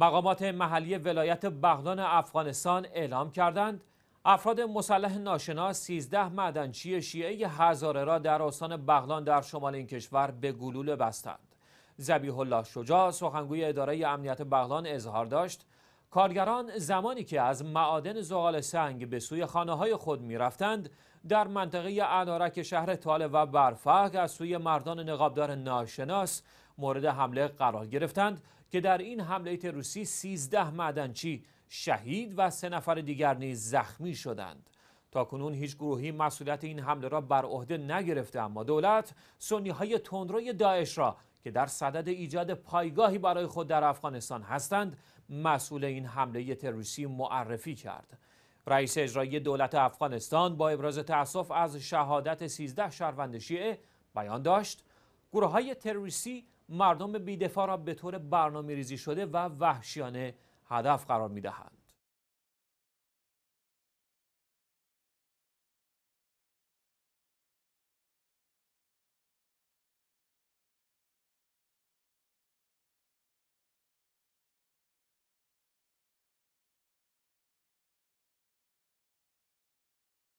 مقامات محلی ولایت بغلان افغانستان اعلام کردند افراد مسلح ناشنا 13 معدنچی شیعه هزاره را در استان بغلان در شمال این کشور به گلوله بستند. زبیح الله شجاع سخنگوی اداره امنیت بغلان اظهار داشت کارگران زمانی که از معادن زغال سنگ به سوی خانه های خود می رفتند در منطقه انارک شهر تاله و برفق از سوی مردان نقابدار ناشناس مورد حمله قرار گرفتند که در این حمله تروسی 13 معدنچی شهید و سه نفر دیگر نیز زخمی شدند تا کنون هیچ گروهی مسئولیت این حمله را بر عهده نگرفته اما دولت سنی های تندروی داعش را که در صدد ایجاد پایگاهی برای خود در افغانستان هستند مسئول این حمله تروریستی معرفی کرد رئیس اجرایی دولت افغانستان با ابراز تأسف از شهادت 13 شهروند شیعه بیان داشت گروه های تروریستی مردم بیدفاع را به طور برنامه ریزی شده و وحشیانه هدف قرار می دهند.